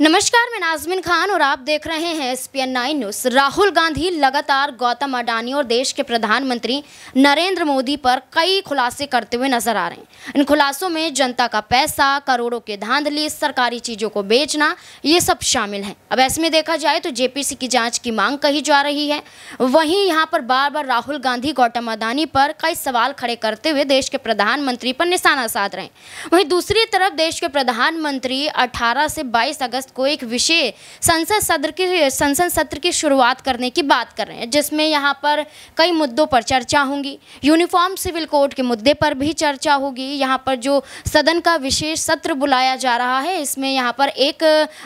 नमस्कार मैं नाजमिन खान और आप देख रहे हैं S P N nine news Rahul Gandhi लगातार गौतम अडानी और देश के प्रधानमंत्री नरेंद्र मोदी पर कई खुलासे करते हुए नजर आ रहे हैं इन खुलासों में जनता का पैसा करोड़ों के धांधली सरकारी चीजों को बेचना ये सब शामिल है अब ऐसे में देखा जाए तो जेपीसी की जाँच की मांग कही जा रही है वहीं यहाँ पर बार बार राहुल गांधी गौतम अडानी पर कई सवाल खड़े करते हुए देश के प्रधानमंत्री पर निशाना साध रहे हैं वहीं दूसरी तरफ देश के प्रधानमंत्री अठारह से बाईस अगस्त अगस्त को एक विषय संसद सत्र की संसद सत्र की शुरुआत करने की बात कर रहे हैं जिसमें यहाँ पर कई मुद्दों पर चर्चा होंगी यूनिफॉर्म सिविल कोड के मुद्दे पर भी चर्चा होगी यहाँ पर जो सदन का विशेष सत्र बुलाया जा रहा है इसमें यहाँ पर एक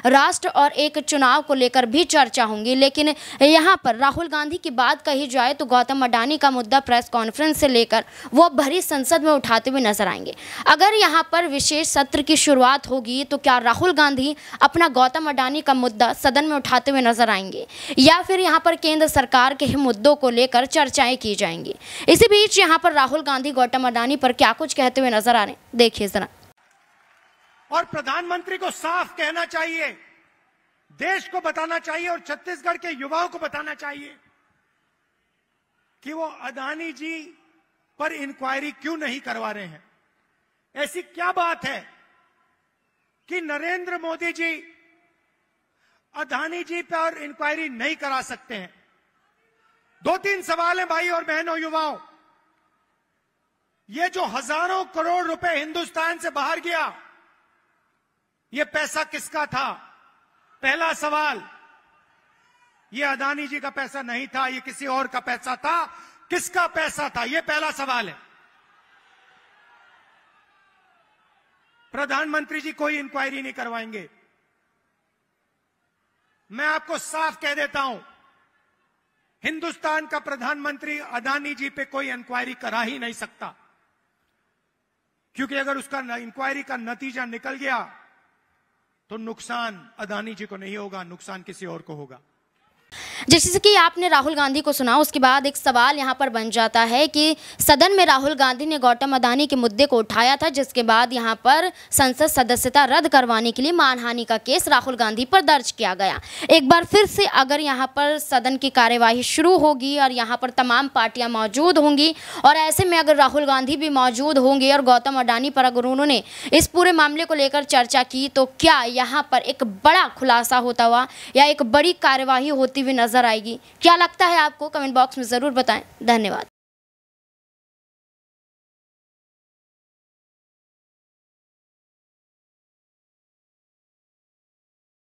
राष्ट्र और एक चुनाव को लेकर भी चर्चा होंगी लेकिन यहाँ पर राहुल गांधी की बात कही जाए तो गौतम अडानी का मुद्दा प्रेस कॉन्फ्रेंस से लेकर वो भरी संसद में उठाते हुए नजर आएंगे अगर यहाँ पर विशेष सत्र की शुरुआत होगी तो क्या राहुल गांधी अपना गौतम अडानी का मुद्दा सदन में उठाते हुए नजर आएंगे या फिर यहाँ पर केंद्र सरकार के मुद्दों को लेकर चर्चाएं की जाएंगी इसी बीच यहाँ पर राहुल गांधी गौतम अडानी पर क्या कुछ कहते हुए नजर आ रहे देखिए जरा और प्रधानमंत्री को साफ कहना चाहिए देश को बताना चाहिए और छत्तीसगढ़ के युवाओं को बताना चाहिए कि वो अदानी जी पर इंक्वायरी क्यों नहीं करवा रहे हैं ऐसी क्या बात है कि नरेंद्र मोदी जी अदानी जी पर इंक्वायरी नहीं करा सकते हैं दो तीन सवाल हैं भाई और बहनों युवाओं ये जो हजारों करोड़ रुपए हिंदुस्तान से बाहर गया ये पैसा किसका था पहला सवाल ये अदानी जी का पैसा नहीं था ये किसी और का पैसा था किसका पैसा था ये पहला सवाल है प्रधानमंत्री जी कोई इंक्वायरी नहीं करवाएंगे मैं आपको साफ कह देता हूं हिंदुस्तान का प्रधानमंत्री अदानी जी पे कोई इंक्वायरी करा ही नहीं सकता क्योंकि अगर उसका इंक्वायरी का नतीजा निकल गया तो नुकसान अदानी जी को नहीं होगा नुकसान किसी और को होगा जैसे कि आपने राहुल गांधी को सुना उसके बाद एक सवाल यहाँ पर बन जाता है कि सदन में राहुल गांधी ने गौतम अदानी के मुद्दे को उठाया था जिसके बाद यहाँ पर संसद सदस्यता रद्द करवाने के लिए मानहानि का केस राहुल गांधी पर दर्ज किया गया एक बार फिर से अगर यहाँ पर सदन की कार्यवाही शुरू होगी और यहाँ पर तमाम पार्टियाँ मौजूद होंगी और ऐसे में अगर राहुल गांधी भी मौजूद होंगे और गौतम अडानी पर अगर उन्होंने इस पूरे मामले को लेकर चर्चा की तो क्या यहाँ पर एक बड़ा खुलासा होता हुआ या एक बड़ी कार्यवाही होती हुई नजर नज़र आएगी क्या लगता है आपको कमेंट बॉक्स में ज़रूर बताएं धन्यवाद